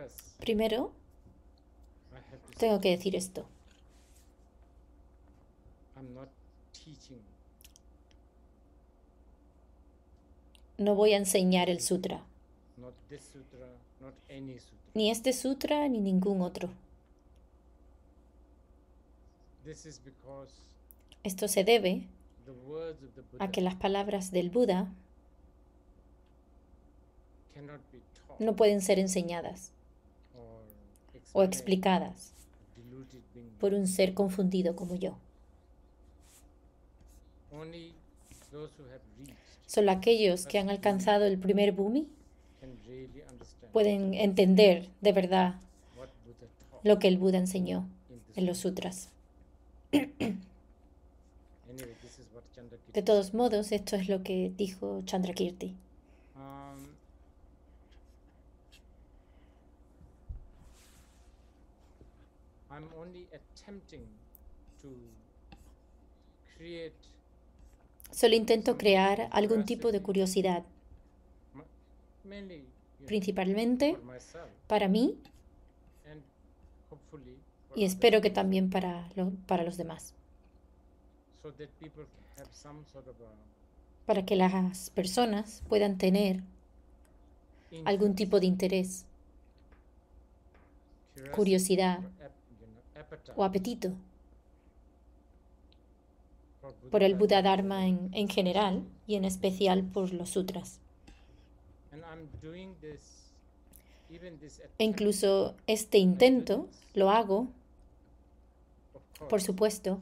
Pues, Primero, pues, tengo que decir esto. No voy a enseñar el sutra. Ni este sutra ni ningún otro. Esto se debe a que las palabras del Buda no pueden ser enseñadas o explicadas por un ser confundido como yo. Solo aquellos que han alcanzado el primer bumi pueden entender de verdad lo que el Buda enseñó en los sutras. De todos modos, esto es lo que dijo Chandrakirti. Solo intento crear algún tipo de curiosidad, principalmente para mí y espero que también para, para los demás, para que las personas puedan tener algún tipo de interés, curiosidad o apetito por el Buda Dharma en, en general y en especial por los sutras. E incluso este intento lo hago, por supuesto,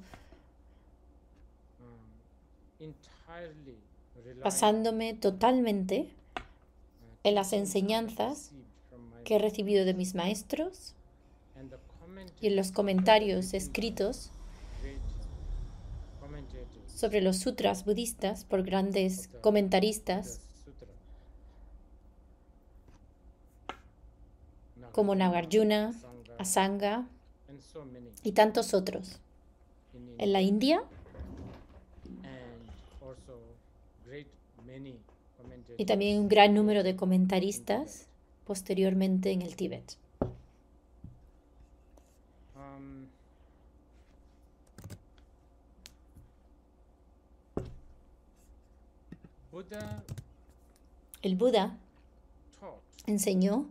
basándome um, totalmente en las enseñanzas que he recibido de mis maestros y en los comentarios escritos sobre los sutras budistas por grandes comentaristas como Nagarjuna, Asanga y tantos otros. En la India y también un gran número de comentaristas posteriormente en el Tíbet. El Buda enseñó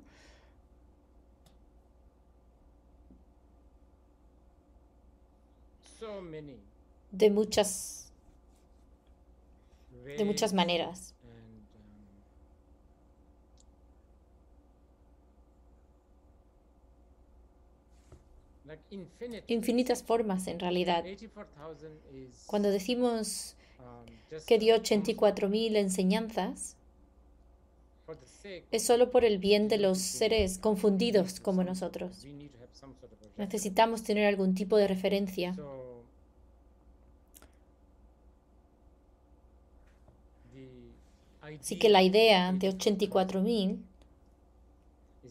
de muchas de muchas maneras. Um, Infinitas formas en realidad. Cuando decimos Um, que dio 84.000 enseñanzas, es solo por el bien de los seres confundidos como nosotros. Necesitamos tener algún tipo de referencia. Así que la idea de 84.000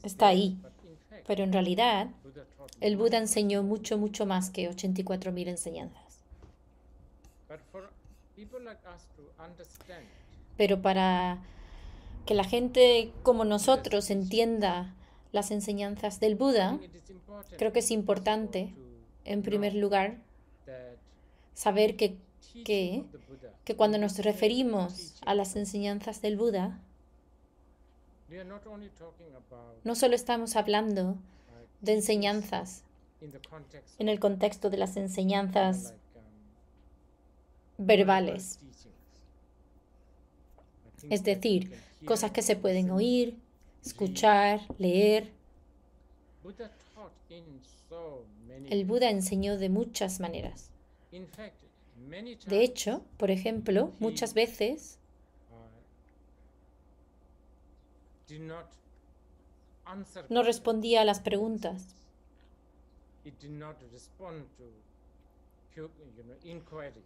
está ahí. Pero en realidad, el Buda enseñó mucho, mucho más que 84.000 enseñanzas. Pero para que la gente como nosotros entienda las enseñanzas del Buda, creo que es importante, en primer lugar, saber que, cuando nos referimos a las enseñanzas del Buda, no solo estamos hablando de enseñanzas en el contexto de las enseñanzas verbales. Es decir, cosas que se pueden oír, escuchar, leer. El Buda enseñó de muchas maneras. De hecho, por ejemplo, muchas veces uh, no respondía a las preguntas.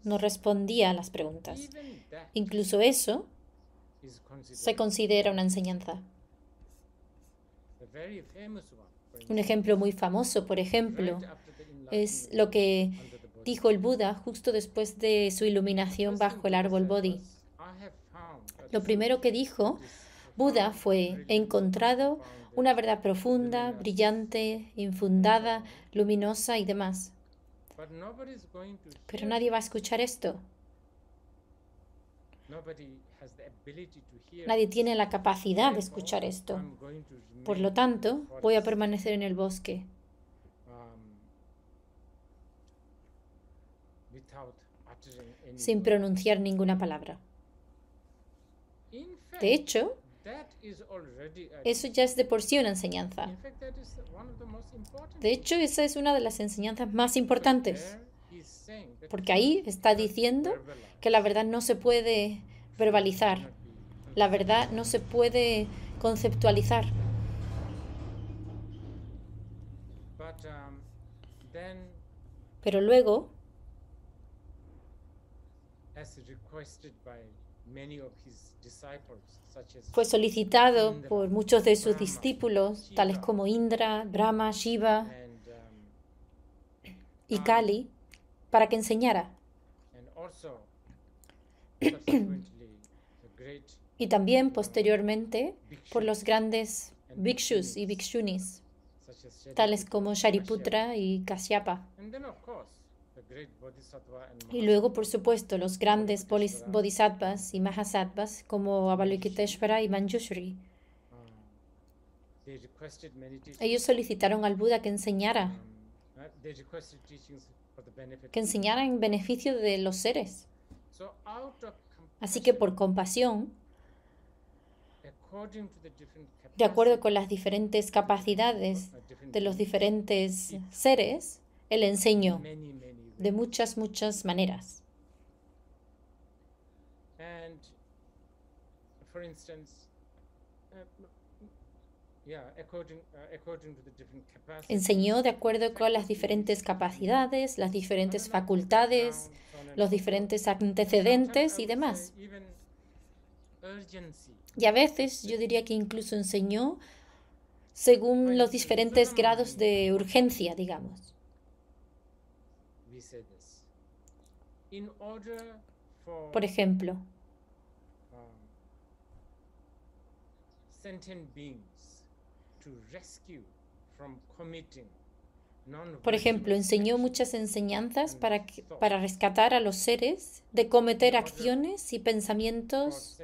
No respondía a las preguntas. Incluso eso se considera una enseñanza. Un ejemplo muy famoso, por ejemplo, es lo que dijo el Buda justo después de su iluminación bajo el árbol Bodhi. Lo primero que dijo Buda fue, he encontrado una verdad profunda, brillante, infundada, luminosa y demás. Pero nadie va a escuchar esto. Nadie tiene la capacidad de escuchar esto. Por lo tanto, voy a permanecer en el bosque um, sin pronunciar ninguna palabra. De hecho, eso ya es de por sí una enseñanza. De hecho, esa es una de las enseñanzas más importantes, porque ahí está diciendo que la verdad no se puede verbalizar, la verdad no se puede conceptualizar. Um, Pero luego, fue solicitado por muchos de sus discípulos, tales como Indra, Brahma, Shiva um, y Kali, para que enseñara. y también posteriormente por los grandes bhikshus y bhikshunis, tales como Shariputra y Kasyapa. Y luego, por supuesto, los grandes bodhisattvas y mahasattvas como Avalokiteshvara y Manjushri. Ah. Ellos solicitaron al Buda que enseñara, um, que enseñara en beneficio de los seres. Así que por compasión, de acuerdo con las diferentes capacidades de los diferentes seres, él enseñó de muchas, muchas maneras. Uh, uh, enseñó de acuerdo con las diferentes capacidades, las diferentes facultades, los diferentes antecedentes y uh, demás. Y a veces yo diría que incluso enseñó según los diferentes grados de urgencia, digamos. Por ejemplo, um, por ejemplo, enseñó muchas enseñanzas para, para rescatar a los seres de cometer acciones y pensamientos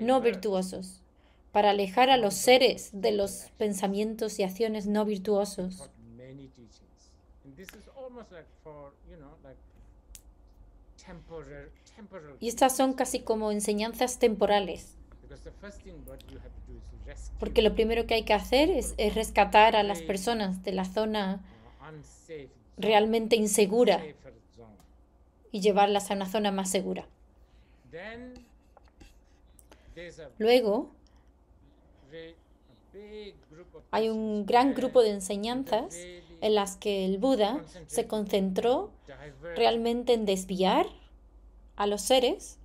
no virtuosos, para alejar a los seres de los pensamientos y acciones no virtuosos. Y estas son casi como enseñanzas temporales. Porque lo primero que hay que hacer es, es rescatar a las personas de la zona realmente insegura y llevarlas a una zona más segura. Luego, hay un gran grupo de enseñanzas en las que el Buda se concentró realmente en desviar a los seres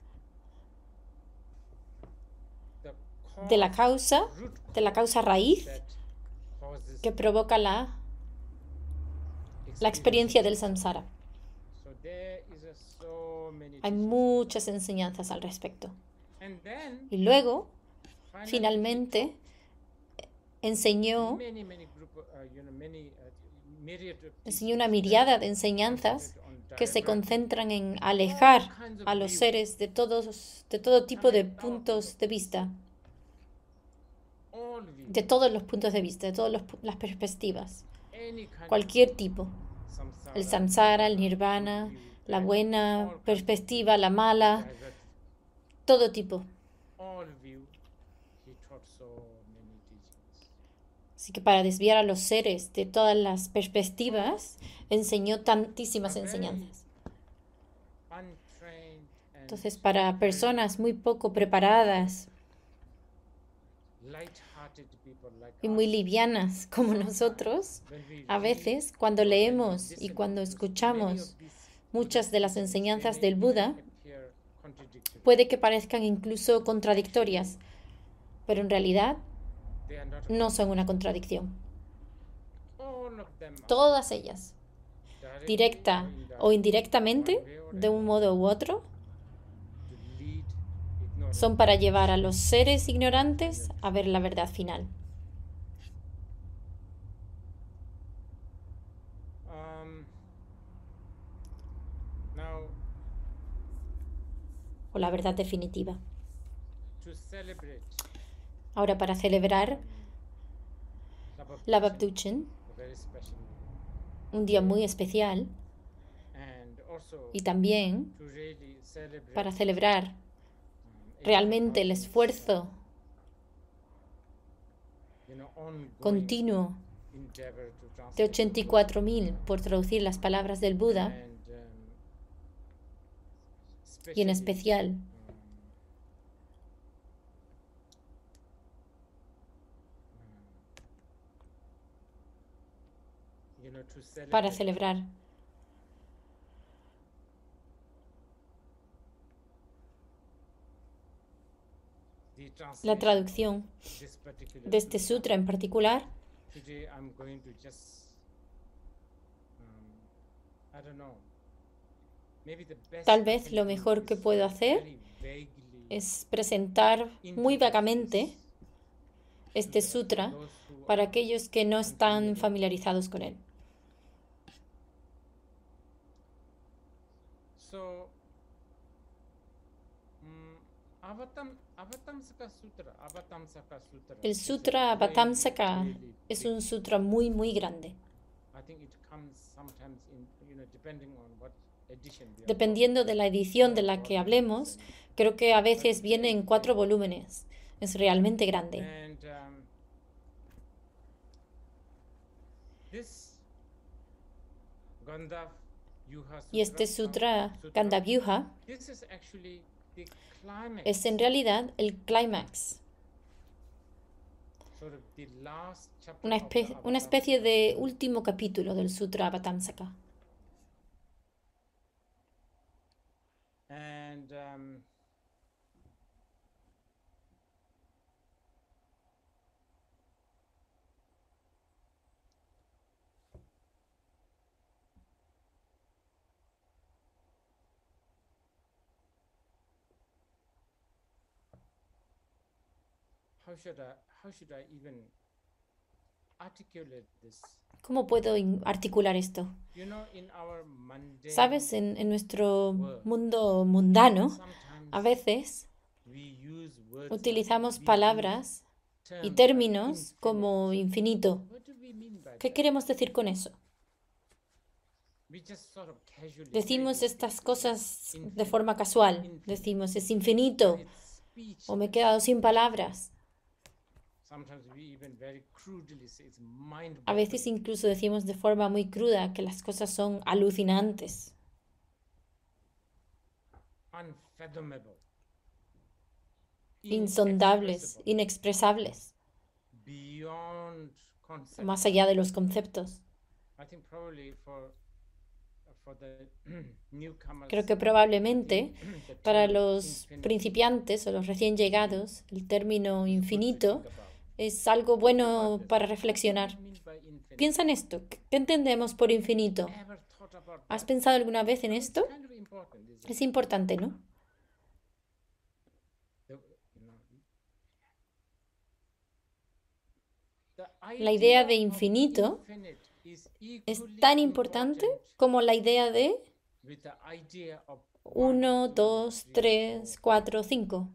de la causa, de la causa raíz que provoca la, la experiencia del samsara. Hay muchas enseñanzas al respecto. Y luego, finalmente, enseñó uh, uh, enseñó una miriada de enseñanzas que se concentran en alejar a los seres de, todos, de todo tipo de puntos de vista, de todos los puntos de vista, de todas las perspectivas, cualquier tipo, el samsara, el nirvana, la buena perspectiva, la mala, todo tipo, Así que para desviar a los seres de todas las perspectivas, enseñó tantísimas enseñanzas. Entonces, para personas muy poco preparadas y muy livianas como nosotros, a veces cuando leemos y cuando escuchamos muchas de las enseñanzas del Buda, puede que parezcan incluso contradictorias, pero en realidad no son una contradicción. Todas ellas, directa o indirectamente, de un modo u otro, son para llevar a los seres ignorantes a ver la verdad final. O la verdad definitiva. Ahora para celebrar la Babduchen, un día muy especial, y también para celebrar realmente el esfuerzo continuo de 84.000 por traducir las palabras del Buda y en especial para celebrar. La traducción de este sutra en particular um, Tal vez lo mejor que puedo hacer es presentar muy vagamente este sutra para aquellos que no están familiarizados con él. Mm, El Sutra Avatamsaka es un sutra muy, muy grande. Dependiendo de la edición de la que hablemos, creo que a veces viene en cuatro volúmenes. Es realmente grande. Um, y este sutra, um, Kandavyuha, es en realidad el clímax, una, especie de último capítulo del Sutra Batamsaka. ¿Cómo puedo articular esto? Sabes, en, nuestro mundo mundano, a veces utilizamos palabras y términos como infinito. ¿Qué queremos decir con eso? Decimos estas cosas de forma casual. Decimos es infinito o me he quedado sin palabras. A veces incluso decimos de forma muy cruda que las cosas son alucinantes. Insondables, inexpresables. Más allá de los conceptos. Creo que probablemente para los principiantes o los recién llegados el término infinito es algo bueno para reflexionar. Piensa en esto. ¿Qué entendemos por infinito? ¿Has pensado alguna vez en esto? Es importante, ¿no? La idea de infinito es tan importante como la idea de 1, 2, 3, 4, 5.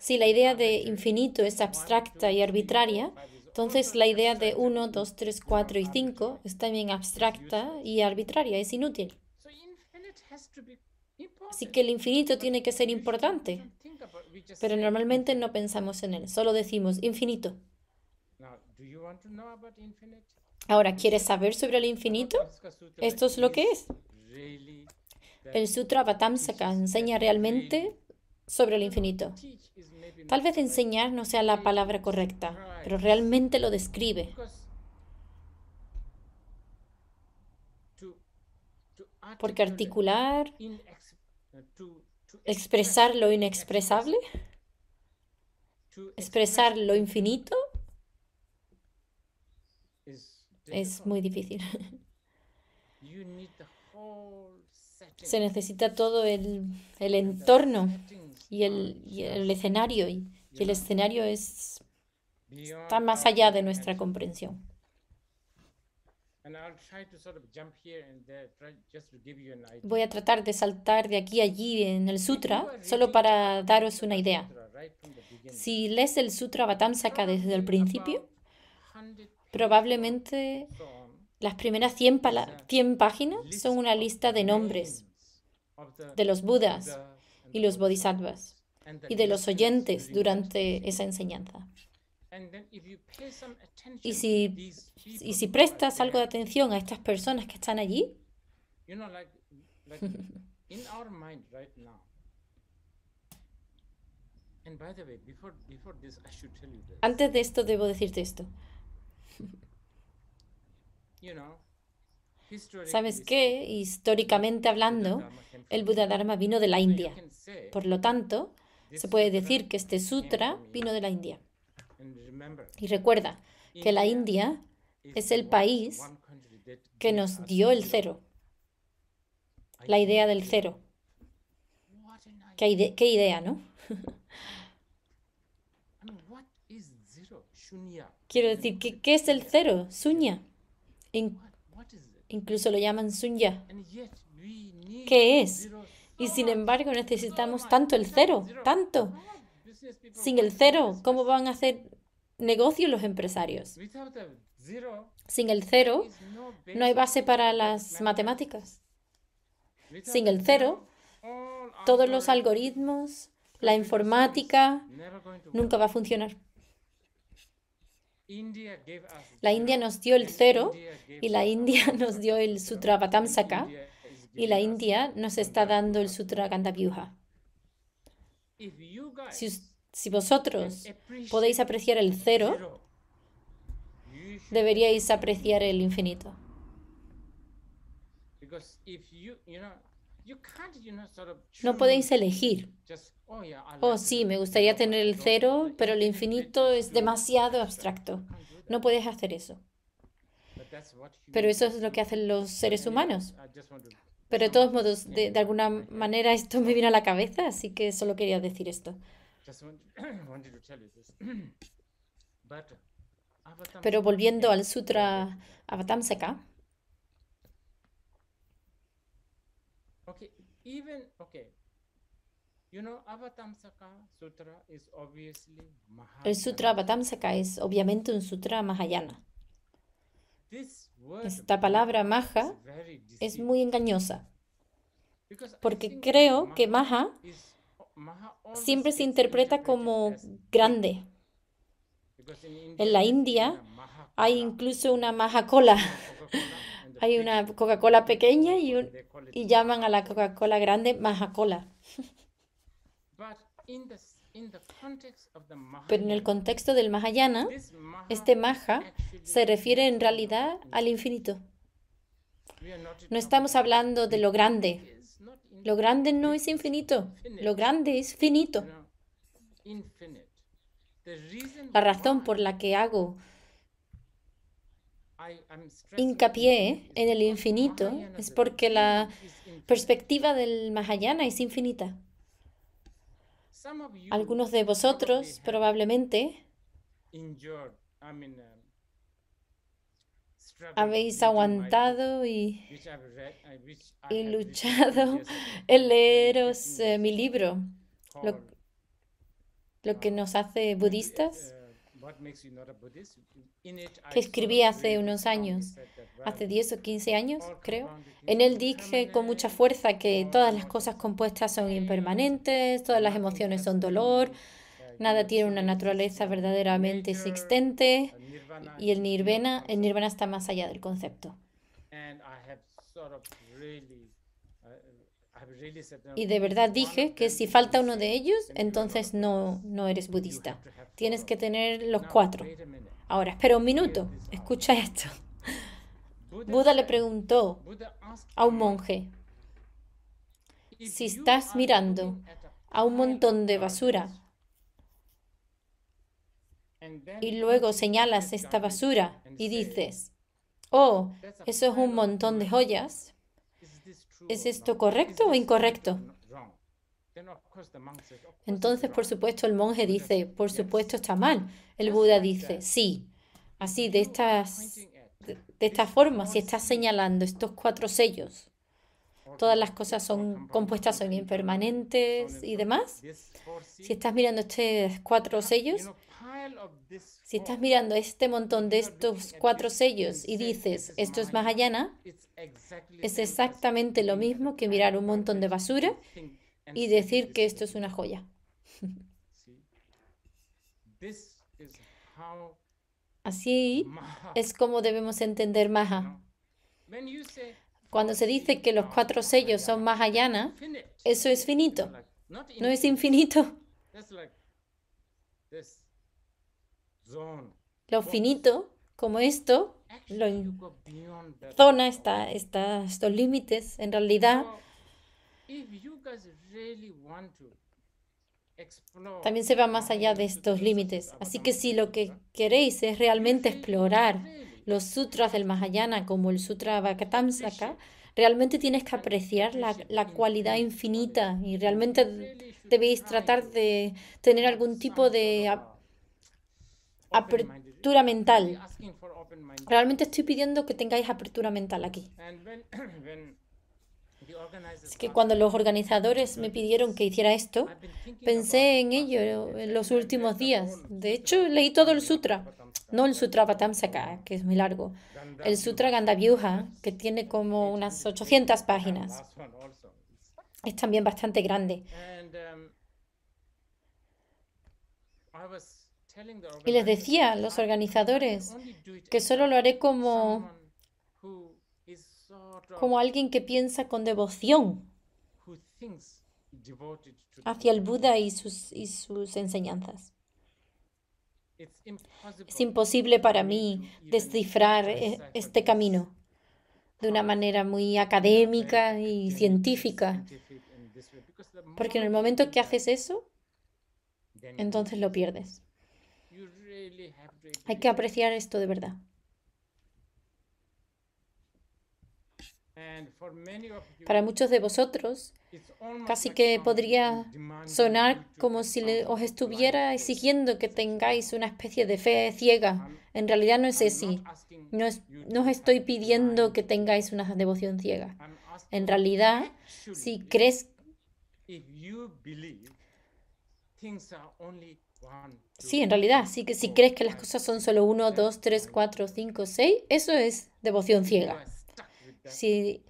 Si la idea de infinito es abstracta y arbitraria, entonces la idea de 1, 2, 3, 4 y 5 es también abstracta y arbitraria, es inútil. Así que el infinito tiene que ser importante, pero normalmente no pensamos en él, solo decimos infinito. Ahora, ¿quieres saber sobre el infinito? Esto es lo que es. El Sutra Vatamsaka enseña realmente sobre el infinito. Tal vez enseñar no sea la palabra correcta, pero realmente lo describe. Porque articular, expresar lo inexpresable, expresar lo infinito, es muy difícil. Se necesita todo el, el entorno y el, escenario. Y, el escenario es, está más allá de nuestra comprensión. Voy a tratar de saltar de aquí a allí en el sutra, solo para daros una idea. Si lees el sutra Vatamsaka desde el principio, probablemente las primeras 100 páginas son una lista de nombres de los budas, y los bodhisattvas y de los oyentes durante esa enseñanza. Y si, y si prestas algo de atención a estas personas que están allí, antes de esto debo decirte esto. ¿Sabes qué? Históricamente hablando, el Buda Dharma este vino de la India. Por lo tanto, se puede decir que este sutra vino de la India. Y recuerda que la India es el país que nos dio el cero, la idea del cero. ¿Qué, qué idea, no? Quiero decir, ¿qué, ¿qué, es el cero? Suña. ¿En Incluso lo llaman sunya. ¿Qué es? Y sin embargo necesitamos tanto el cero, tanto. Sin el cero, ¿cómo van a hacer negocio los empresarios? Sin el cero, no hay base para las matemáticas. Sin el cero, todos los algoritmos, la informática, nunca va a funcionar. La India nos dio el cero y la India nos dio el Sutra Batamsaka y la India nos está dando el Sutra Gandavyuha. Si, si vosotros podéis apreciar el cero, deberíais apreciar el infinito. No podéis elegir Oh, sí, me gustaría tener el cero, pero el infinito es demasiado abstracto. No puedes hacer eso. Pero eso es lo que hacen los seres humanos. Pero de todos modos, de, alguna manera esto me vino a la cabeza, así que solo quería decir esto. Pero volviendo al Sutra Avatamsaka. Okay, el Sutra Avatamsaka es obviamente un Sutra Mahayana. Esta palabra maha es muy engañosa, porque creo que maha siempre se interpreta como grande. En la India hay incluso una maha cola. hay una Coca-Cola pequeña y, y llaman a la Coca-Cola grande maha cola. Pero en el contexto del Mahayana, este Maha se refiere en realidad al infinito. No estamos hablando de lo grande. Lo grande no es infinito, lo grande es finito. La razón por la que hago hincapié en el infinito es porque la perspectiva del Mahayana es infinita. Algunos de vosotros probablemente uh, habéis aguantado y, y luchado en leeros eh, mi libro, lo que nos hace uh, budistas que escribí hace unos años, hace 10 o 15 años, creo. En él dije con mucha fuerza que todas las cosas compuestas son impermanentes, todas las emociones son dolor, nada tiene una naturaleza verdaderamente existente y el nirvana, el nirvana está más allá del concepto. Uh, y de verdad dije que si falta uno de ellos, entonces no, no eres budista. Tienes que tener los cuatro. Ahora, espera un minuto, escucha esto. Buda le preguntó a un monje, si estás mirando a un montón de basura y luego señalas esta basura y dices, oh, eso es un montón de joyas, ¿es esto correcto o incorrecto? Entonces, por supuesto, el monje dice, por supuesto está mal. El Buda dice, sí. Así, de, estas, esta forma, si estás señalando estos cuatro sellos, todas las cosas son compuestas, son uh, permanentes y demás. Si estás mirando estos cuatro sellos, si estás mirando este montón de estos cuatro sellos y dices, esto es Mahayana, es exactamente lo mismo que mirar un montón de basura y decir que esto es una joya. Así es como debemos entender Maha. Cuando se dice que los cuatro sellos son Mahayana, eso es finito, no es infinito. Lo finito, como esto, lo zona, está, está, estos límites, en realidad también se va más allá de estos límites. Así que si lo que queréis es realmente explorar los sutras del Mahayana como el Sutra Vakatamsaka, realmente tienes que apreciar la, la, cualidad infinita y realmente debéis tratar de tener algún tipo de uh, apertura mental. Realmente estoy pidiendo que tengáis apertura mental aquí. Es que cuando los organizadores me pidieron que hiciera esto, pensé en ello en los últimos días. De hecho, leí todo el sutra, no el sutra Patamsaka, eh, que es muy largo, el sutra Gandavyuha, que tiene como unas 800 páginas. Es también bastante grande. Um, y les decía a los organizadores que solo lo haré como como alguien que piensa con devoción hacia el Buda y sus, sus enseñanzas. Es imposible para mí descifrar e-, este camino de una manera muy académica y científica, porque en el momento que haces eso, entonces lo pierdes. Hay que apreciar esto de verdad. Para muchos de vosotros, casi que podría sonar como si os estuviera exigiendo que tengáis una especie de fe ciega. En realidad no es así. No, os estoy pidiendo que tengáis una devoción ciega. En realidad, si crees, en realidad, sí que si crees que las cosas son solo uno, dos, tres, cuatro, cinco, seis, eso es devoción ciega. Si,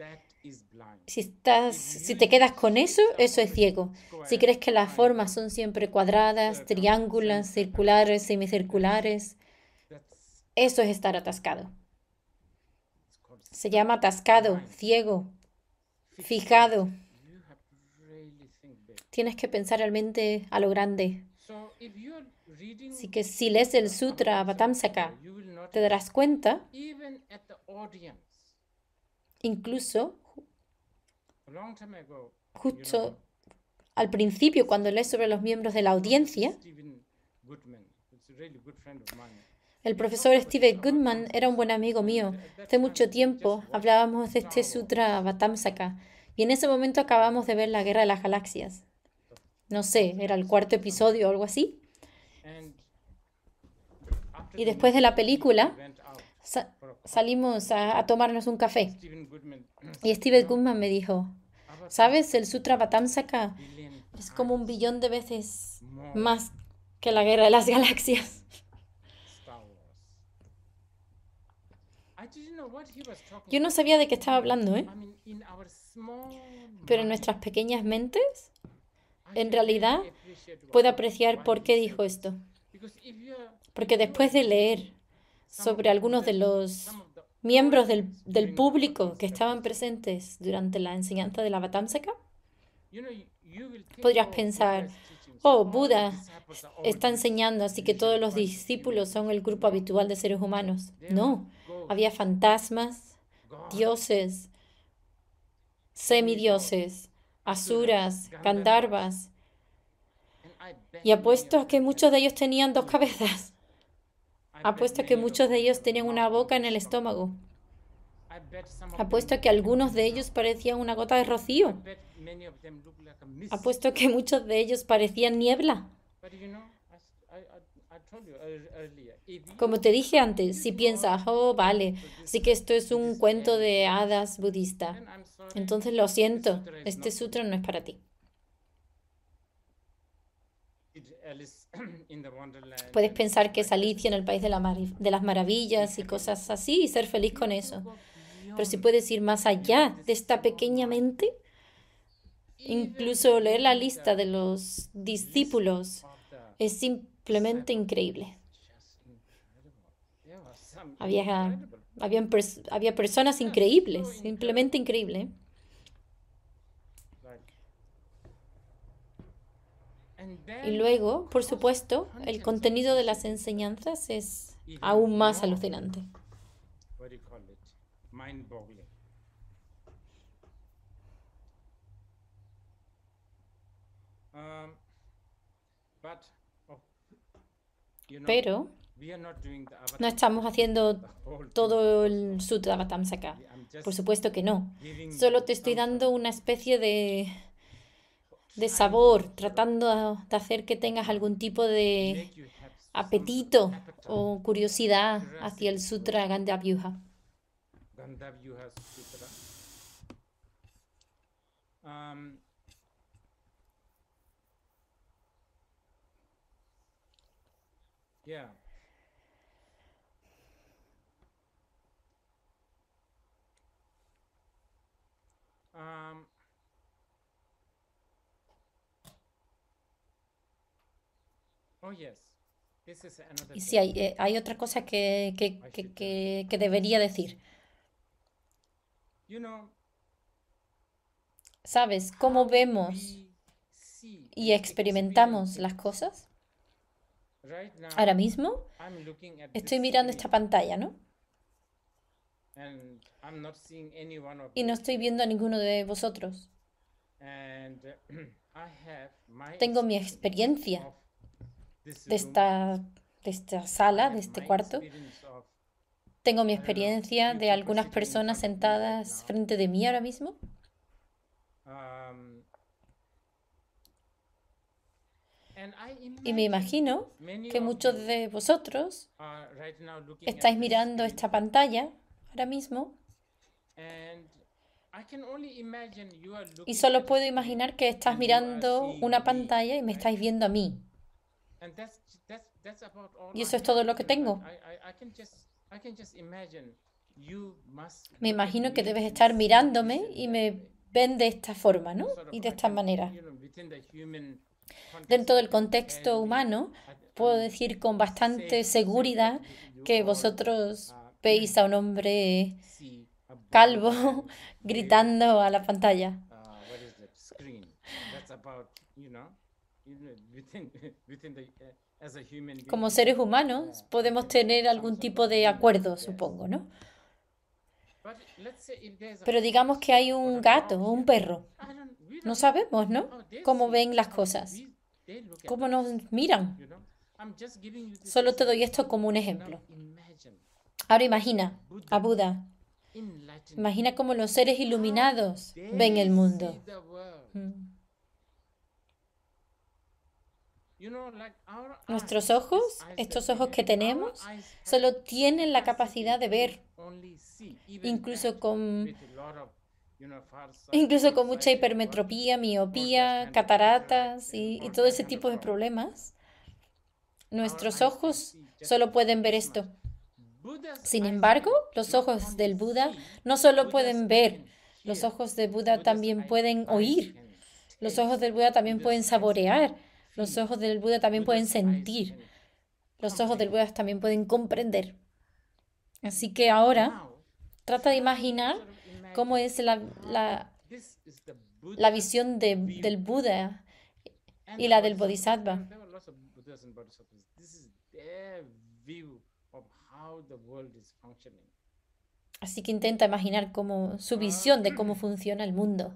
si, estás, si te quedas con eso, eso es ciego. Si crees que las formas son siempre cuadradas, triángulas, circulares, semicirculares, eso es estar atascado. Se llama atascado, ciego, fijado. Tienes que pensar realmente a lo grande. Así que si lees el Sutra Batamsaka, te darás cuenta Incluso justo al principio, cuando lees sobre los miembros de la audiencia, el profesor Steve Goodman era un buen amigo mío. Hace mucho tiempo hablábamos de este sutra Batamsaka y en ese momento acabamos de ver la Guerra de las Galaxias. No sé, era el cuarto episodio o algo así. Y después de la película, salimos a, tomarnos un café. Y Steven Goodman me dijo, ¿sabes? El Sutra Batamsaka es como un billón de veces más que la guerra de las galaxias. Yo no sabía de qué estaba hablando, ¿eh? Pero en nuestras pequeñas mentes, en realidad, puedo apreciar por qué dijo esto. Porque después de leer sobre algunos de los miembros del, público que estaban presentes durante la enseñanza de la Vatamsaka? Podrías pensar, oh, Buda oh, está enseñando, así que todos los discípulos son el grupo habitual de seres humanos. No, había fantasmas, dioses, semidioses, asuras, gandharvas. Y apuesto a que muchos de ellos tenían dos cabezas. Apuesto que muchos de ellos tenían una boca en el estómago. Apuesto a que algunos de ellos parecían una gota de rocío. Apuesto que muchos de ellos parecían niebla. Como te dije antes, si piensas, oh, vale, así que esto es un cuento de hadas budista, entonces lo siento, este sutra no es para ti. Puedes pensar que es Alicia en el País de, las Maravillas y cosas así y ser feliz con eso. Pero si puedes ir más allá de esta pequeña mente, incluso leer la lista de los discípulos es simplemente increíble. Había, había personas increíbles, simplemente increíble. Y luego, por supuesto, el contenido de las enseñanzas es aún más alucinante. Pero no estamos haciendo todo el Sutra acá. Por supuesto que no. Solo te estoy dando una especie de de sabor, tratando de hacer que tengas algún tipo de apetito o curiosidad hacia el Sutra Gandavyuja. Yeah. Um, Oh, y sí, eh, hay, otra cosa que, que, debería decir. ¿Sabes cómo vemos y experimentamos las cosas? Ahora mismo estoy mirando esta pantalla, ¿no? Y no estoy viendo a ninguno de vosotros. Tengo mi experiencia de este esta, esta sala, de este cuarto, tengo mi experiencia de algunas personas sentadas frente de mí ahora mismo. Um, y me imagino que muchos de vosotros estáis mirando esta pantalla ahora mismo. Y solo puedo imaginar que estás mirando una pantalla y me estáis viendo a mí. Y eso es todo lo que tengo. Me imagino que debes estar mirándome y me ven de esta forma, ¿no? Y de esta manera. Dentro del contexto humano, puedo um, decir con bastante seguridad que vosotros uh, veis a un hombre calvo gritando a la pantalla. Uh, como seres humanos podemos tener algún tipo de acuerdo, supongo, ¿no? Pero digamos que hay un gato o un perro. No sabemos, ¿no? Cómo ven las cosas. Cómo nos miran. Solo te doy esto como un ejemplo. Ahora imagina a Buda. Imagina cómo los seres iluminados ven el mundo. Mm. Ah, Nuestros ojos, este estos ojos que tenemos, este solo tienen la capacidad de ver, incluso con, incluso con mucha hipermetropía, miopía, cataratas y, todo ese tipo de problemas. Nuestros ojos solo pueden ver esto. Sin embargo, los ojos del Buda no solo pueden ver, los ojos del Buda también pueden oír, los ojos del Buda también pueden saborear los ojos del Buda también pueden sentir. Los ojos del Buda también pueden comprender. Así que ahora trata de imaginar cómo es la, la, visión del Buda y la del Bodhisattva. Así que intenta imaginar su ah. visión de cómo funciona el mundo.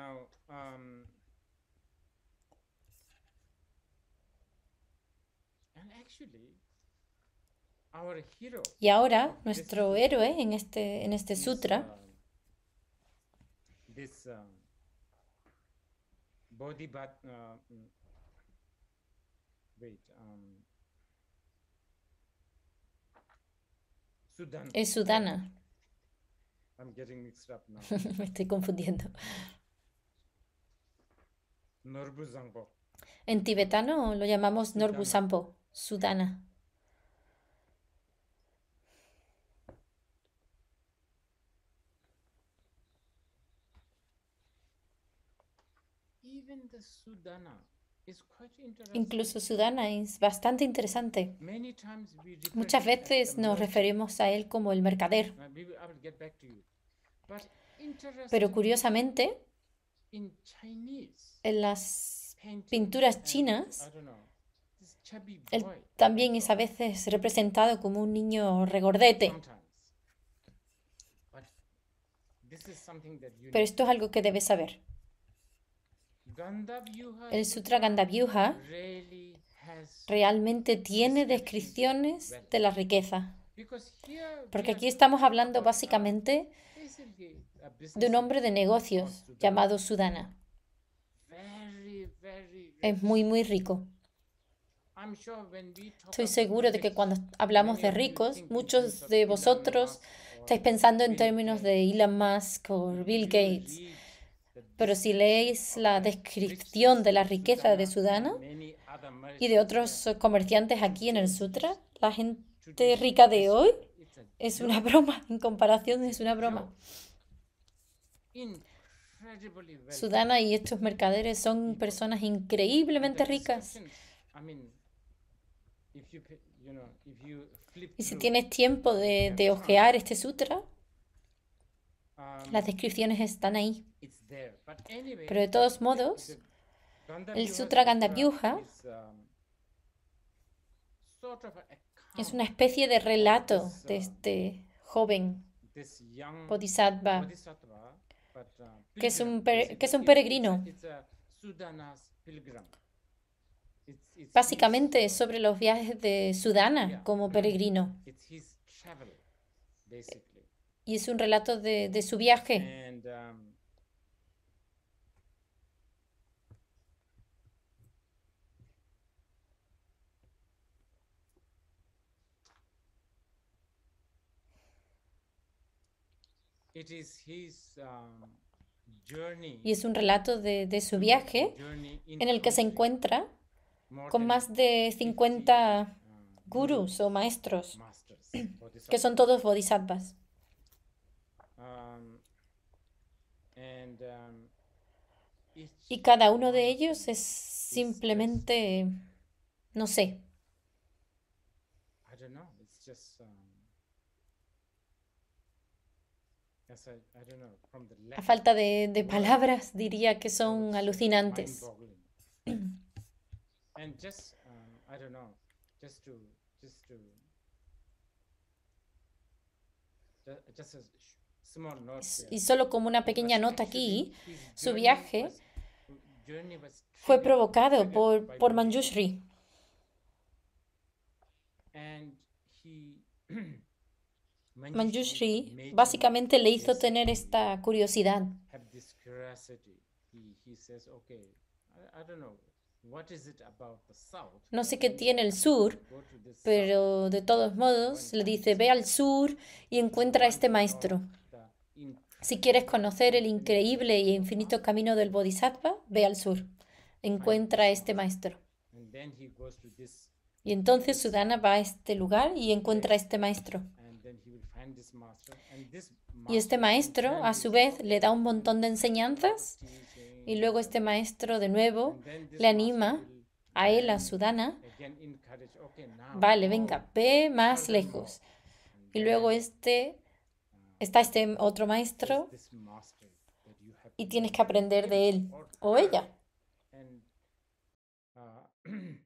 Now, um, and actually, our hero, y ahora, nuestro héroe en este, en este um, this, sutra, um, this, body but, uh, mm, wait, um, Sudana. Es Sudana. I'm getting mixed up now. Me estoy confundiendo. En tibetano lo llamamos Norbu Sampo, Sudana. Incluso Sudana es bastante interesante. Muchas veces nos referimos a él como el mercader. Uh, Pero curiosamente, en las pinturas chinas, él también es a veces representado como un niño regordete. Pero esto es algo que debes saber. El Sutra Gandavyuha realmente tiene descripciones de la riqueza. Porque aquí estamos hablando básicamente de un hombre de negocios llamado Sudana. Es muy, muy rico. Estoy seguro de que cuando hablamos de ricos, muchos de vosotros estáis pensando en términos de Elon Musk o Bill Gates. Pero si leéis la descripción de la riqueza de Sudana y de otros comerciantes aquí en el Sutra, la gente rica de hoy es una broma. En comparación, es una broma. Sudana y estos mercaderes son personas increíblemente ricas. Y si tienes tiempo de, ojear este sutra, um, las descripciones están ahí. Pero de todos modos, el Sutra Gandavyuha um, es una especie de relato de uh, este joven bodhisattva Uh, que es un, que es un peregrino. Básicamente sobre los viajes de Sudana como mm. peregrino. Y es un relato de, de su viaje. Um, Um, y es un relato de, su viaje en el que se encuentra con más de 50 um, gurús o maestros, que son todos bodhisattvas. Um, y cada uno de ellos es simplemente, no sé, A falta de, palabras, diría que son alucinantes. Y solo como una pequeña nota aquí, su viaje fue provocado por, por Manjushri. Manjushri básicamente le hizo tener esta curiosidad. No sé qué tiene el sur, pero de todos modos le dice, ve al sur y encuentra a este maestro. Si quieres conocer el increíble y infinito camino del Bodhisattva, ve al sur. Encuentra a este maestro. Y entonces Sudana va a este lugar y encuentra a este maestro. Y este maestro, a su vez, le da un montón de enseñanzas y luego este maestro de nuevo le anima a él, a Sudana, vale, venga, ve más lejos. Y luego este, uh, está este otro maestro y tienes que aprender de él o ella.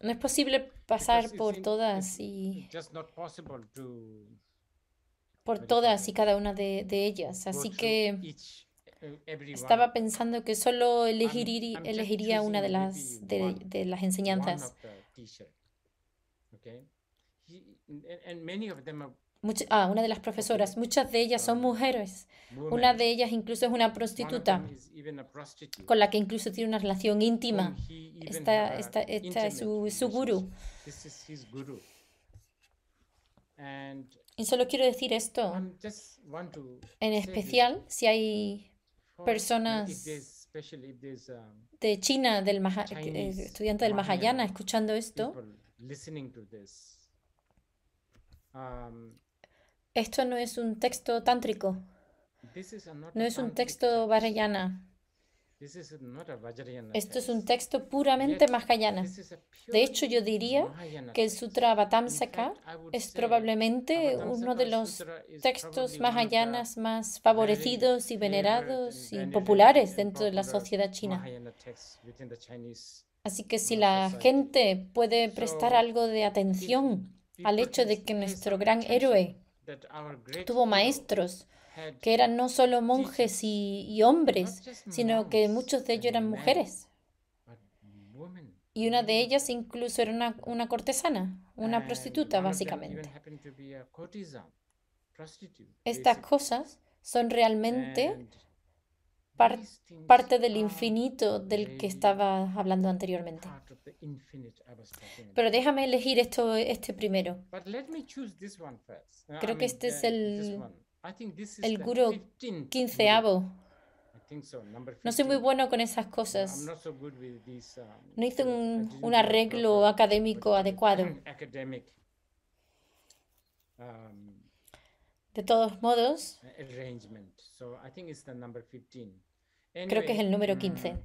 No es posible pasar por todas y por todas y cada una de, ellas. Así que eh, estaba pensando que solo elegiría una de las, de las enseñanzas ah, una de las profesoras, muchas de ellas son mujeres. Una de ellas incluso es una prostituta, con la que incluso tiene una relación íntima. Esta, esta es su, su gurú. Y solo quiero decir esto. En especial, si hay personas um, de China, del eh, estudiante del Mahayana, escuchando esto, esto no es un texto tántrico. No es un texto vajrayana. Esto es un texto puramente mahayana. De hecho, yo diría que el Sutra Avatamsaka es probablemente uno de los textos mahayanas más favorecidos y venerados y populares dentro de la sociedad china. Así que si la gente puede prestar algo de atención al hecho de que nuestro gran héroe tuvo maestros que eran no solo monjes y, hombres, sino que muchos de ellos eran mujeres. Y una de ellas incluso era una, una cortesana, una prostituta básicamente. Estas cosas son realmente parte del infinito del que estaba hablando anteriormente. Pero déjame elegir esto, este primero. Creo que este es el, el 15 quinceavo. No soy muy bueno con esas cosas. Um, no hice un, un arreglo académico adecuado. Um, De todos modos, Creo que es el número 15. Mm.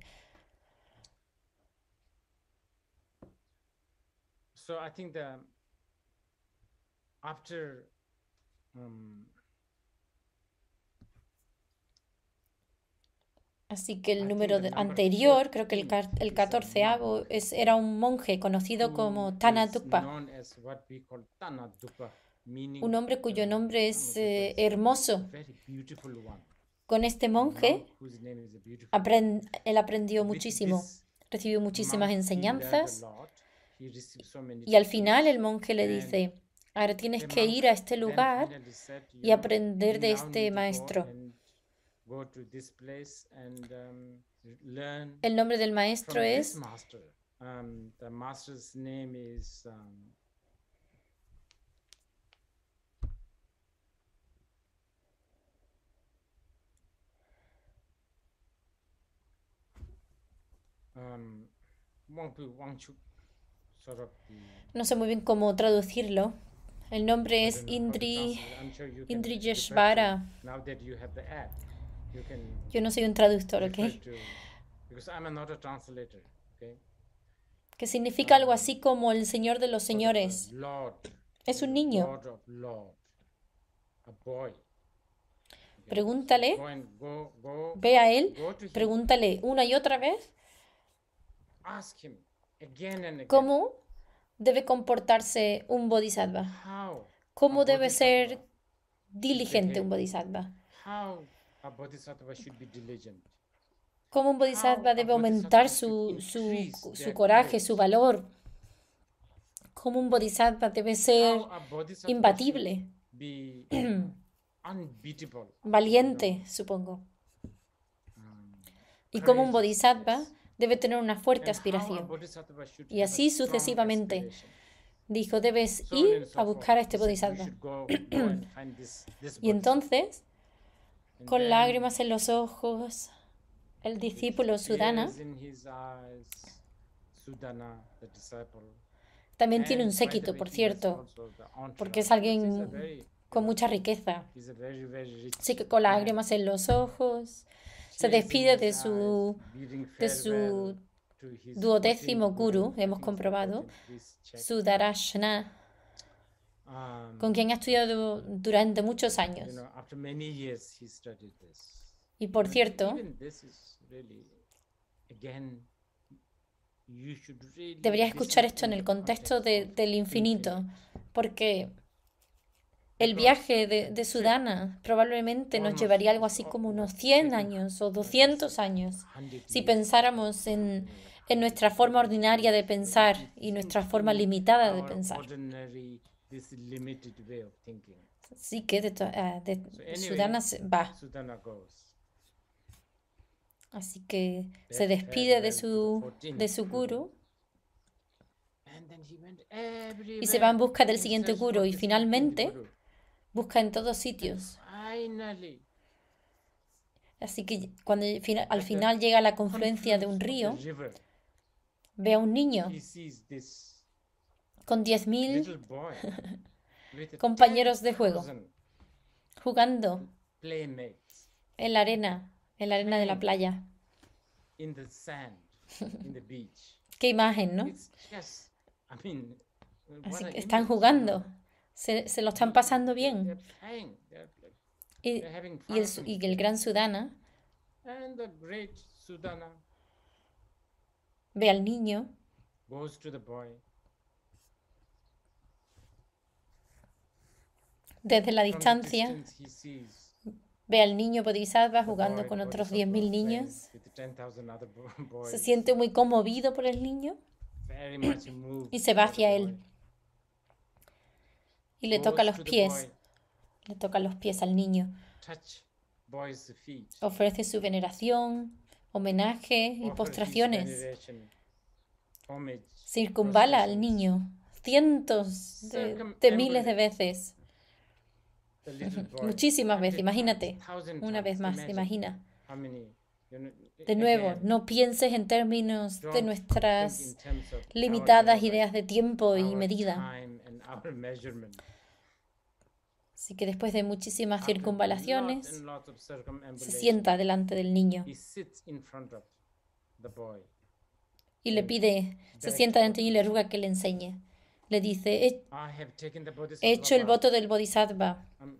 Um, Así que el número anterior, creo que el, 14 era un monje conocido como Dupa, un hombre cuyo um, nombre es eh, hermoso, con este monje, él aprendió muchísimo, recibió muchísimas enseñanzas y al final el monje le dice, ahora tienes que ir a este lugar y aprender de este maestro. Um, el nombre del maestro es... Em, no sé muy bien cómo traducirlo. El nombre es Indri, Indri Yeshvara. Yo no soy un traductor, ¿ok? Que significa algo así como el Señor de los Señores. Es un niño. Pregúntale, ve a él, pregúntale una y otra vez ¿Cómo debe comportarse un bodhisattva? ¿Cómo debe ser diligente un bodhisattva? ¿Cómo un bodhisattva debe aumentar su, su, coraje, su valor? ¿Cómo un bodhisattva debe ser imbatible? Valiente, supongo. Um, ¿Y cómo un bodhisattva debe tener una fuerte aspiración. Y así sucesivamente. Dijo, debes ir a buscar a este bodhisattva. y entonces, con lágrimas en los ojos, el discípulo Sudana también tiene un séquito, por cierto, porque es alguien con mucha riqueza. así que con lágrimas en los ojos, se despide de su, de su duodécimo guru, hemos comprobado, su darashna con quien ha estudiado durante muchos años. Y por cierto, deberías escuchar esto en el contexto del infinito, porque el viaje de, Sudana probablemente nos llevaría algo así como unos 100 años o 200 años si pensáramos en, nuestra forma ordinaria de pensar y nuestra forma limitada de pensar. Así que de, ah, Sudana va. Así que se despide de uh, su, de su guru y se va en busca del siguiente guru y finalmente Busca en todos sitios. Así que cuando al final llega a la confluencia de un río, ve a un niño con 10.000 compañeros de juego jugando en la arena, en la arena de la playa. Qué imagen, ¿no? están jugando se, lo están pasando bien. Y, y, el, gran Sudana ve al niño desde la distancia ve al niño bodhisattva jugando con otros 10.000 niños. Se siente muy conmovido por el niño y se va hacia él le toca los pies. Le toca los pies al niño. Ofrece su veneración, homenaje y postraciones. Circunvala al niño cientos de miles de veces. Muchísimas veces, imagínate. Una vez más, imagina. De nuevo, no pienses en términos de nuestras limitadas ideas de tiempo y medida. Así que después de muchísimas circunvalaciones, se sienta delante del niño y le pide, se sienta delante y le ruega que le enseñe. Le dice, he, he hecho el voto del bodhisattva. Um,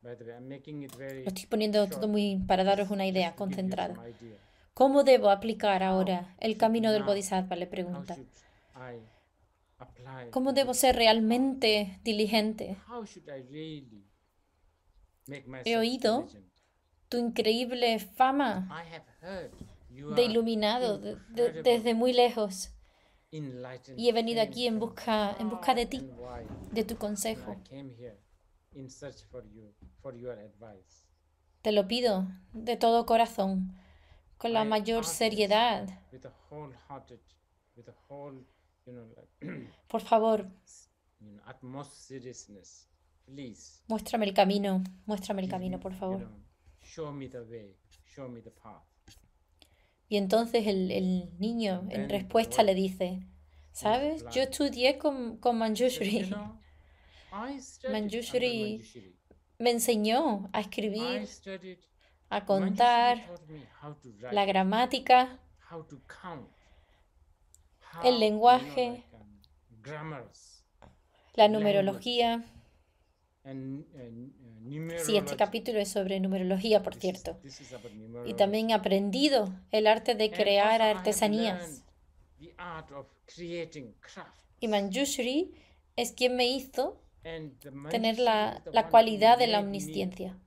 Lo estoy poniendo todo muy para daros una idea concentrada. ¿Cómo debo aplicar ahora el camino del bodhisattva? Le pregunta. ¿Cómo debo ser realmente diligente? He oído tu increíble fama de iluminado desde muy lejos y he venido aquí en busca, en busca de ti, de tu consejo. Te lo pido de todo corazón, con la mayor seriedad Por favor, muéstrame el camino, muéstrame el camino, por favor. Y entonces el, niño en respuesta le dice, ¿sabes? Yo estudié con, con Manjushri. Manjushri me enseñó a escribir, a contar, la gramática, el lenguaje, um, la numerología. Uh, sí, este capítulo es sobre numerología, por cierto. Y también he aprendido el arte de crear artesanías. Y Manjushri es quien me hizo tener la, la cualidad de la omnisciencia.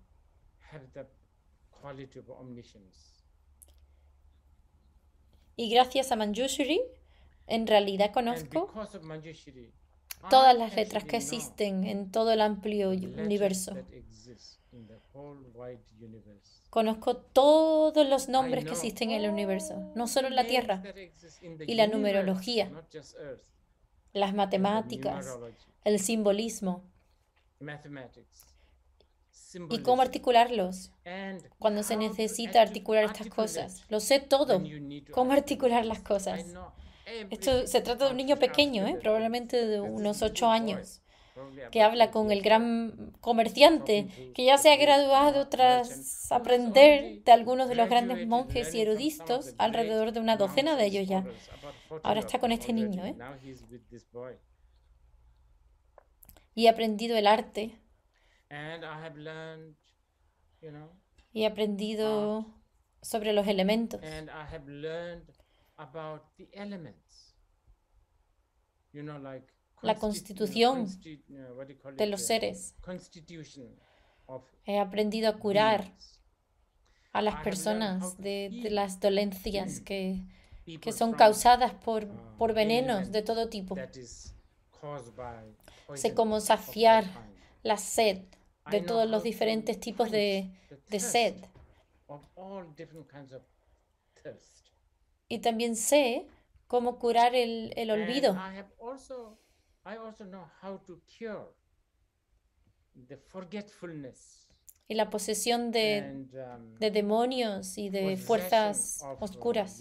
Y gracias a Manjushri en realidad conozco todas las letras que existen en todo el amplio universo. Conozco todos los nombres que existen en el universo, no solo en la Tierra, y la numerología, las matemáticas, el simbolismo, y cómo articularlos cuando se necesita articular estas cosas. Lo sé todo, cómo articular las cosas. Em, Esto eh, se trata de un niño ah, pequeño, ¿eh? probablemente de unos ocho años, que habla con el gran comerciante, que ya se ha graduado tras aprender de algunos de los grandes monjes y eruditos, alrededor de una docena de ellos ya. Ahora está con este niño. ¿eh? Y ha aprendido el arte. Y ha aprendido sobre los elementos la constitución de los seres. He aprendido a curar a las personas de, las dolencias que, que son causadas por, uh, por, venenos de todo tipo. Sé como saciar la sed de todos los diferentes tipos de, de sed y también sé cómo curar el, el olvido. Y la posesión de, um, de demonios y de fuerzas oscuras.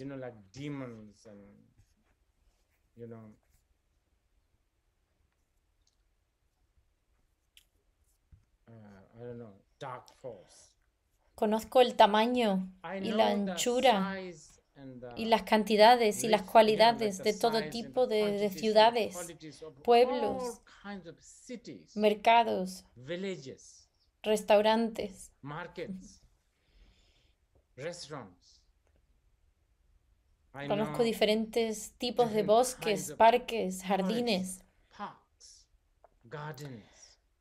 Conozco el tamaño y la anchura y uh, las cantidades y las cualidades de todo tipo de, ciudades, pueblos, mercados, restaurantes, Conozco diferentes tipos de bosques, parques, jardines,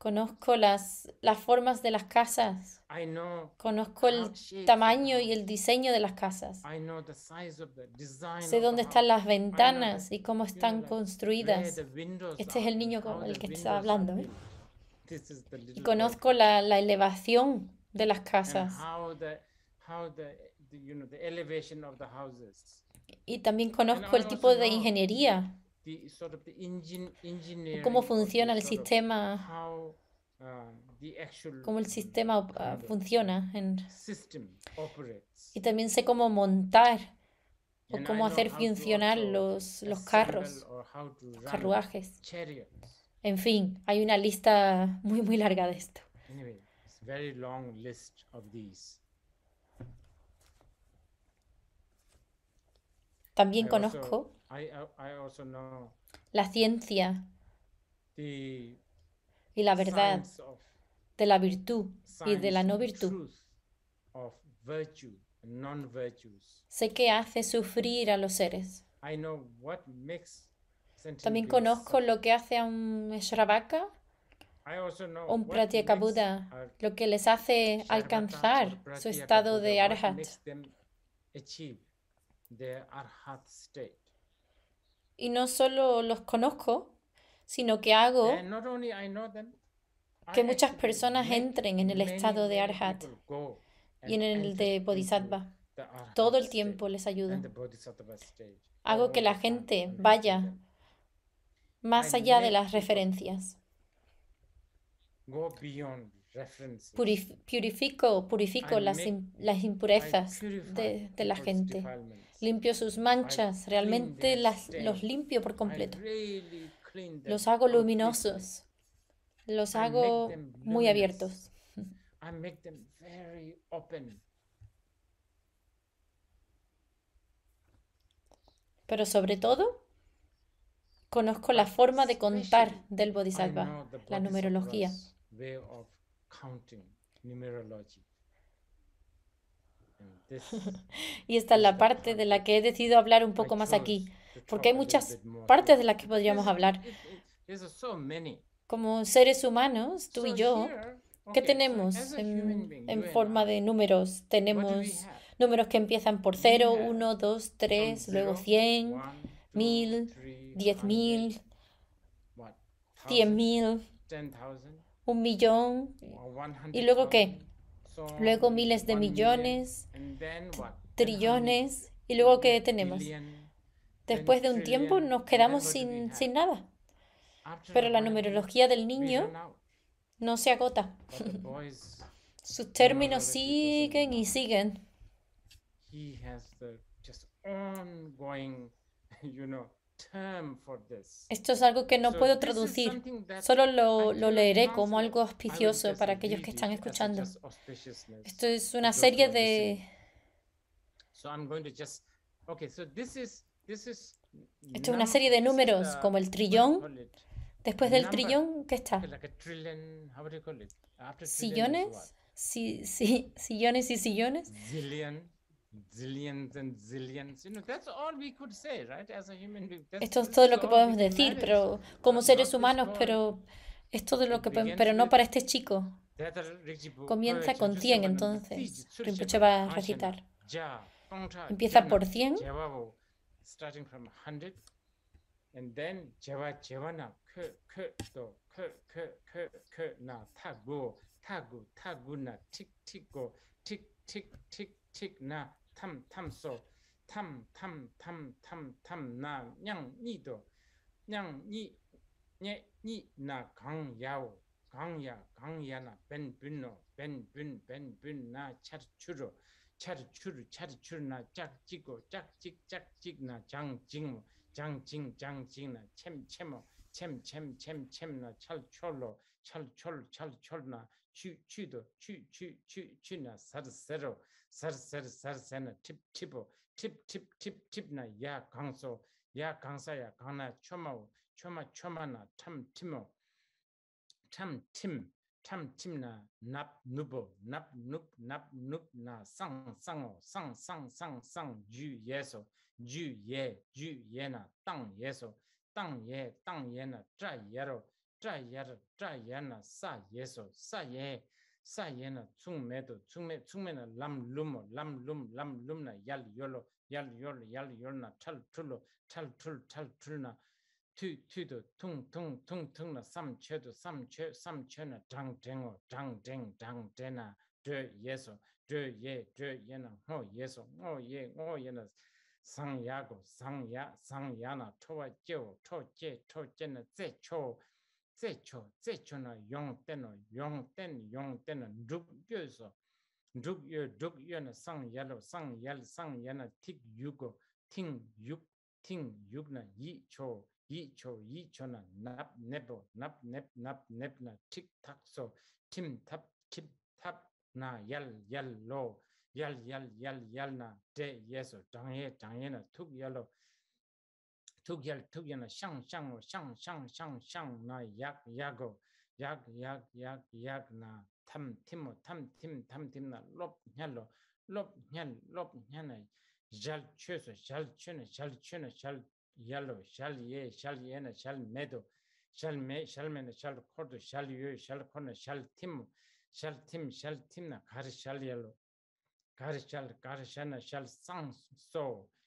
Conozco las, formas de las casas. Conozco el tamaño y el diseño de las casas. sé dónde están las ventanas y cómo están construidas. Este es el niño con el que estaba hablando. ¿eh? Y conozco la, la, elevación de las casas. Y también conozco el tipo de ingeniería cómo funciona el sistema, uh, cómo el sistema uh, funciona. En... y también sé cómo montar o cómo hacer funcionar los, los carros, carruajes. En fin, hay una lista muy, muy larga de esto. También conozco la ciencia y la verdad de la virtud y de la no virtud. sé que hace sufrir a los seres. También conozco lo que hace a un Shravaka un pratyekabuddha, lo que les hace alcanzar su estado de Arhat y no solo los conozco, sino que hago que muchas personas entren en el estado de Arhat y en el de Bodhisattva. Todo el tiempo les ayudo. Hago que la gente vaya más allá de las referencias. purifico, purifico las, las impurezas de la gente Limpio sus manchas, realmente las, los limpio por completo. Los hago luminosos, los hago muy abiertos. Pero sobre todo, conozco la forma de contar del Bodhisattva, la numerología. Y esta es pues, la parte de la que he decidido hablar un poco más aquí, porque hay muchas partes de las que podríamos hablar. Como seres humanos, tú y yo, ¿qué tenemos en, forma de números? Tenemos números que empiezan por 0, 1, 2, 3, luego 100, 1000, 10.000, 10.000 un millón. ¿Y luego qué? luego miles de millones, trillones, y luego ¿qué tenemos? Después de un tiempo nos quedamos sin, sin nada. Pero la numerología del niño no se agota. Sus términos siguen y siguen. Esto es algo que no puedo traducir, solo lo, lo, leeré como algo auspicioso para aquellos que están escuchando. Esto es una serie de... Esto es una serie de números como el trillón. Después del trillón, ¿qué está? ¿Sillones? sí, sí, ¿Sillones y sillones? zillions and zillions. You know, that's all we could say, right? As a human being. That's, Esto es todo lo que podemos decir, pero como seres humanos, pero es todo lo que podemos, pero no para este chico. Comienza con 100, entonces Rinpoche va a recitar. Empieza por 100. And then chewa chewa na to ke ke ke ke na tagu tagu tagu na tik tik go tik tik tik tik na 탐탐소 tam so tam tam tam tam tam na nyang ni na kang yao kang na ben bun no na jing jing sar sar sar sar na tip tip o, tip tip tip tip na ya gang so, ya gang sa ya gang na choma o, choma choma na tam tim o, tam tim, tam tim na nap nup nap nup, nap nup na sang sang o, sang sang sang sang ye so, ye, ye na tang ye so, tang ye, tang ye na na sa ye so, sa ye, sa yen na tsung me to, tsung me, tsung me na lam lum, lam lum, lam lum na yal yolo, yal yolo, yal yolo na tal tulo, tal tul, tal tul na tu, tu to, tung, tung, tung, tung na sam che sam che, sam che na dang dang dang na ye so, ye, ye na ho ye so, ye, ye na sang ya go, sang ya, sang ya na to je, to je na ze cho Tse cho, tse cho na yong ten no, yong ten, yong ten no, ruk yo so, ruk yo, ruk yo na sang yalo, sang yal, sang yalo, tik yuk, ting ting na, yi cho, yi cho, yi cho na, nap, nap, nap, na, tik tak so, tim tap, tap na, yal, yal, lo, yal, yal, yal, yal na, ye, ye na, tuk yalo. tukyal tukyal na shang shang shang shang shang shang na yak yago yak yak yak yak na tam tim tam tim tam tim na na jal medo jal me jal me na jal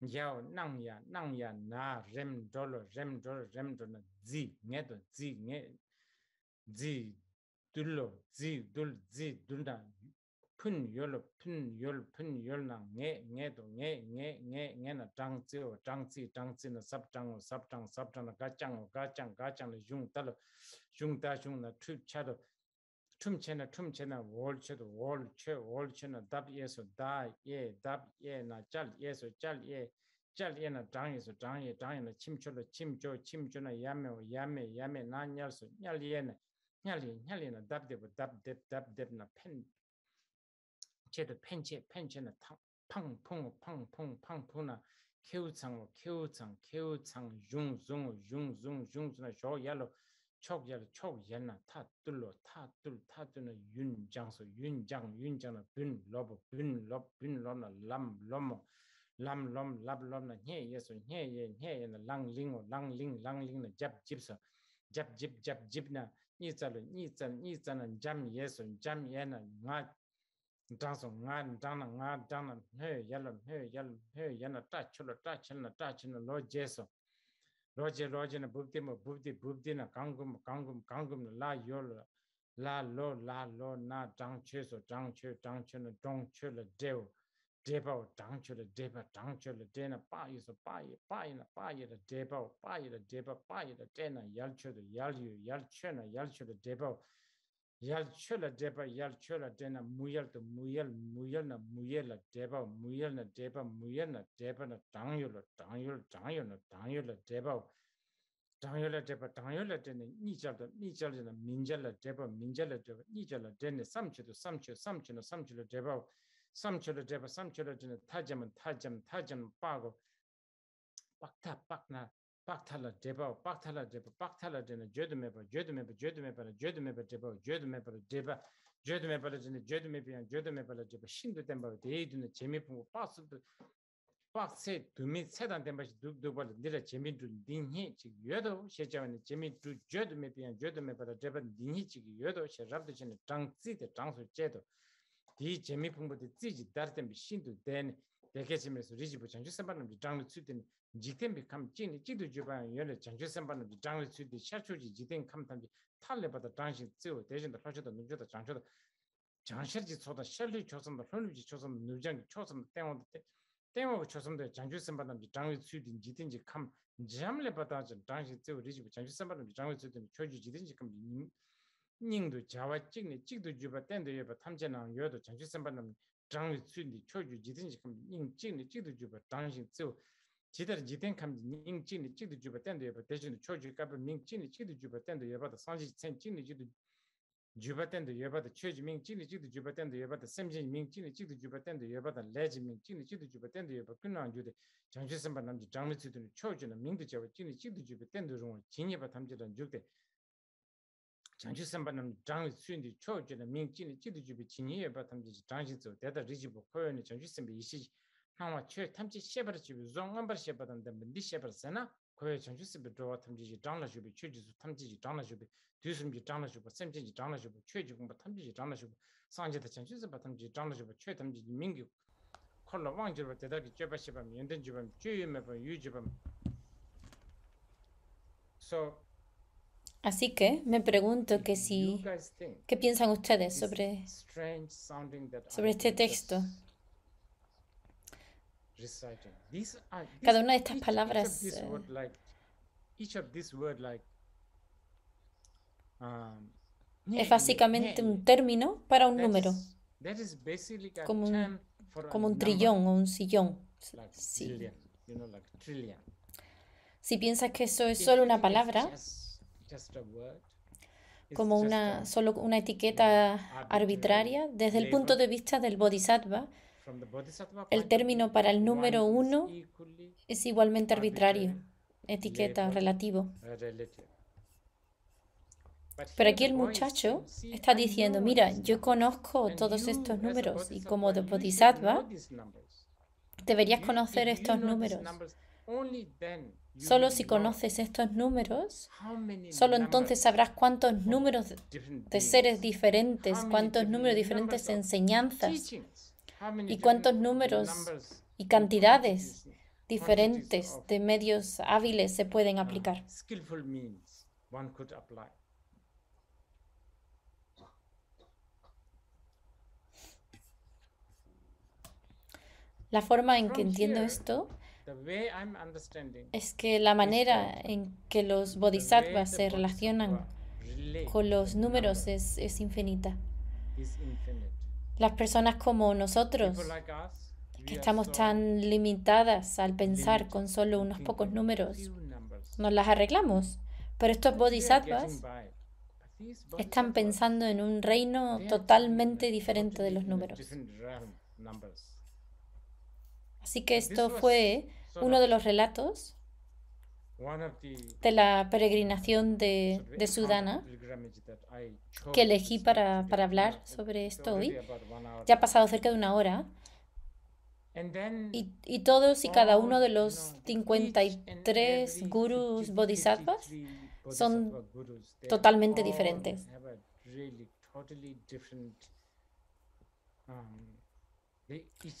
yao nang ya nang ya na rem dolo rem dolo rem dolo zi nge do zi nge zi dulo zi dul zi dul da pun yolo pun yol pun yol na nge nge do nge nge nge nge na dang zi o dang na sap dang o sap dang sap dang na yung yung yung chum che na chum che na wol che do wol che wol che na dab ye so da ye dab ye na chal ye so chal ye chal ye na dang ye so dang ye dang ye na chim cho lo chim cho pang pang chok yar chok yar na ta tul lo ta tul ta tul na yun jang so yun jang yun jang na bun lob bun lob bun lob na lam lom lam lom lab lom na nye ye so nye ye nye ye na lang ling o 예나 ling lang ling na 로제 로제나 ભૂભિતે મો ભૂભિત ભૂભિતને 강금 강금 કાંગને લા યો લા લો લા લો ના ટાંગ છે સો ટાંગ છે ટાંગ છેને ટાંગ છેને દેવ દેબો ટાંગ છેલે દેબા ટાંગ છેલે દેને બાએ સો બાએ yal chö la dèpa, yal chö la dèna, muyal tu muyal, muyal na muyal la dèpa, muyal na dèpa, muyal na dèpa na tangyo la, tangyo la, tangyo la, tangyo la dèpa, tangyo la dèpa, tangyo la dèna, ni chal tu, ni chal dèna, min la la dèpa, ni chal la dèna, sam chö tu, sam chö, sam chö na, sam chö la dèpa, sam chö la dèpa, sam chö la dèna, pa go, pak pak na, 박탈라 제바 박탈라 제바 박탈라 제나 제드메바 제드메바 제드메바 제드메바 제바 제드메바 제바 제드메바 제네 제드메비안 제드메바 제바 신도 된바 데이드는 제메풍 파스도 파세 두미 세단 된바 두두발 니라 제민주 딩히 지 여도 셰자만 제민주 제드메비안 제드메바 제바 딩히 지 여도 셰랍도 제네 장치데 장소 제도 디 제미풍부터 찌지 달된 신도 된 deke simre su rizhibu chanchu sempanam di zhangli tsui teni jikten pi kam chini jikdu jubayang yonle chanchu sempanam di zhangli tsui teni shachu ji jikten kam tamdi thalli bata zhangshin tsio dejin da phachoda nubjoda chanchoda chanchar ji tsoda shalli chosamda hlunub ji chosamda nubjangi chosamda tenwa tenwa ku chosamda 장위 춘디 초주 지든 지금 인진이 지도 주바 당신 저 지들 지든 감 인진이 지도 주바 된데 예바 대신 초주 갑을 민진이 지도 주바 된데 예바 다 센진이 지도 주바 된데 예바 다 최지 민진이 주바 된데 예바 샘진 민진이 지도 주바 된데 예바 레지 민진이 지도 주바 예바 끝난 장미 주바 좀 진이 바 탐지란 죽데 chanchi sanpa nam zhangi suyun di chow chi na ming chi na chi tu jubi chi nye pa tam chi zhangi zo deda riji bu koyo na chanchi sanpa ishi hangwa chi tam chi shepar chi bi zon ngambar shepar tam tam di shepar se na koyo chanchi sanpa dhruwa tam so Así que me pregunto que si, ¿qué piensan ustedes sobre, sobre este texto? Cada una de estas palabras, eh, es básicamente un término para un número, como un, como un trillón o un sillón. Si piensas que eso es solo una palabra, como una, solo una etiqueta arbitraria. Desde el punto de vista del bodhisattva, el término para el número uno es igualmente arbitrario, etiqueta relativo. Pero aquí el muchacho está diciendo, mira, yo conozco todos estos números y como de bodhisattva deberías conocer estos números. Solo si conoces estos números, solo entonces sabrás cuántos números de seres diferentes, cuántos números diferentes enseñanzas y cuántos números y cantidades diferentes de medios hábiles se pueden aplicar. La forma en que entiendo esto es que la manera en que los bodhisattvas se relacionan con los números es, infinita. Las personas como nosotros, que estamos tan limitadas al pensar con solo unos pocos números, nos las arreglamos. Pero estos bodhisattvas están pensando en un reino totalmente diferente de los números. Así que esto fue uno de los relatos de la peregrinación de, de Sudana que elegí para, para, hablar sobre esto hoy. Ya ha pasado cerca de una hora. Y, y todos y cada uno de los 53 gurús bodhisattvas son totalmente diferentes.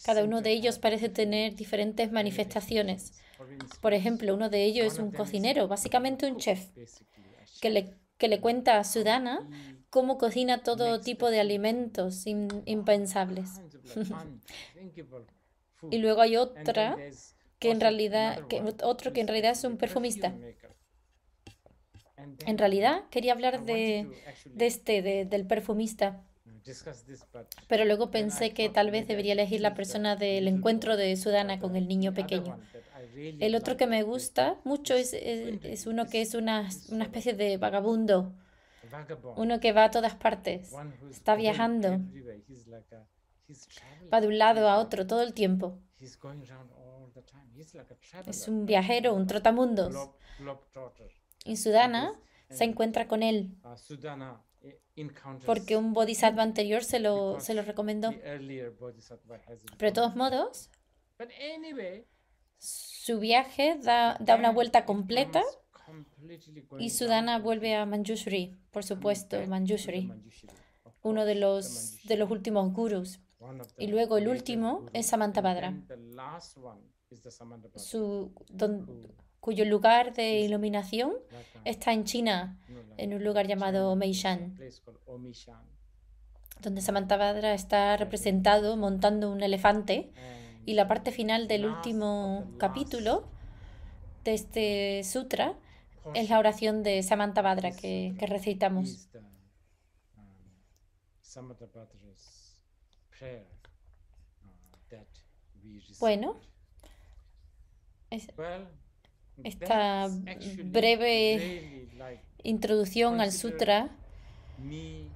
Cada uno de ellos parece tener diferentes manifestaciones. Por ejemplo, uno de ellos es un cocinero, básicamente un chef, que le, cuenta a Sudana cómo cocina todo tipo de alimentos impensables. Ah, y luego hay otra que en realidad, que, otro que en realidad es un perfumista. En realidad quería hablar de, este, del perfumista. Pero luego pensé que tal vez debería elegir la persona del encuentro de Sudana con el niño pequeño. El otro que me gusta mucho es, uno que es una, una especie de vagabundo, uno que va a todas partes, está viajando, va de un lado a otro todo el tiempo. Es un viajero, un trotamundos. Y Sudana se encuentra con él. Uh, eh, porque un bodhisattva anterior se lo, se lo recomendó. Pero de todos modos, su viaje da, da una vuelta completa y Sudana vuelve a Manjushri, por supuesto, Manjushri, uno de los, de los últimos gurus. Y luego el último es Samantabhadra. Su, don, cuyo lugar de iluminación está en China, en un lugar llamado Meishan, donde Samantabhadra está representado montando un elefante. Y la parte final del último capítulo de este sutra es la oración de Samantabhadra que, que recitamos. Um, uh, bueno, esta breve introducción al sutra,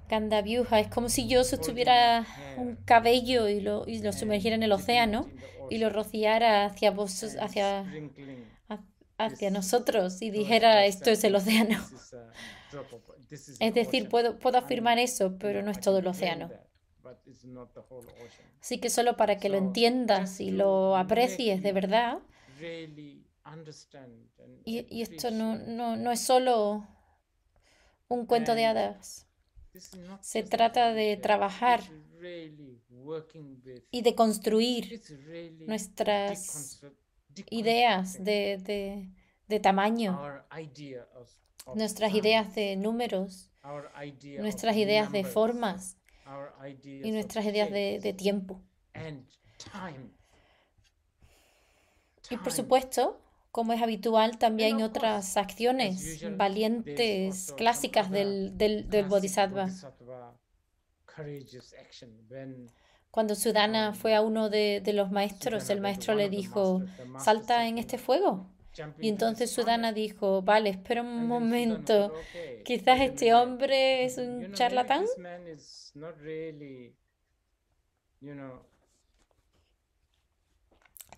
Kandavyuha es como si yo sostuviera un cabello y lo, sumergiera en el océano y lo rociara hacia vos, hacia, hacia nosotros y dijera esto es el océano. Es decir, puedo, puedo afirmar eso, pero no es todo el océano. Así que solo para que lo entiendas y lo aprecies de verdad, y, esto no, es solo un cuento de hadas. Se trata de trabajar y de construir nuestras ideas de, tamaño, nuestras ideas de números, nuestras ideas de formas y nuestras ideas de, de tiempo. Y por supuesto, como es habitual, también otras pues, acciones valientes, clásicas del, del, Bodhisattva. Cuando Sudana fue a uno de, de los maestros, el maestro le dijo, salta en este fuego. Y entonces Sudana dijo, vale, espera un momento, quizás este hombre es un charlatán.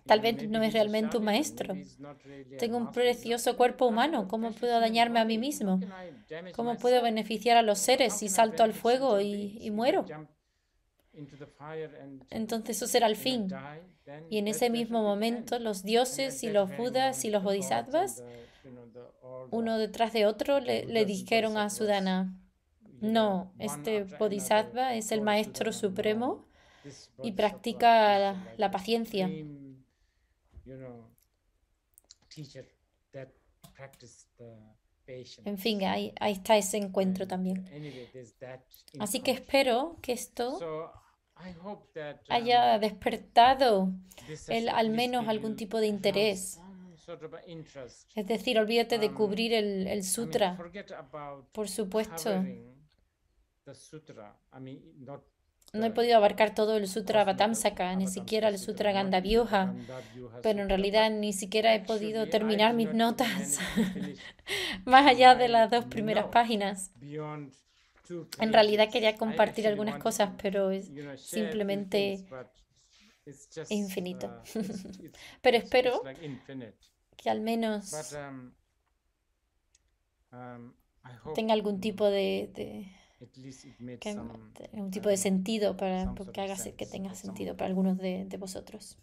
Tal vez no es realmente un maestro. Tengo un precioso cuerpo humano. ¿Cómo puedo dañarme a mí mismo? ¿Cómo puedo beneficiar a los seres si salto al fuego y, muero? Entonces eso será el fin. Y en ese mismo momento los dioses y los budas y los bodhisattvas, uno detrás de otro, le, dijeron a Sudana, no, este bodhisattva es el maestro supremo y practica la paciencia en fin, ahí, está ese encuentro también. Así que espero que esto um, haya despertado el, al menos algún tipo de interés. Es decir, olvídate de um, cubrir el, el sutra. Por supuesto. No he podido abarcar todo el Sutra Batamsaka, ni siquiera el Sutra Gandavyuja, pero en realidad ni siquiera he podido terminar mis notas más allá de las dos primeras páginas. En realidad quería compartir algunas cosas, pero es simplemente uh, infinito. pero espero que al menos um, um, tenga algún tipo de un tipo de uh, sentido para que, haga, que tenga sentido para algunos de vosotros.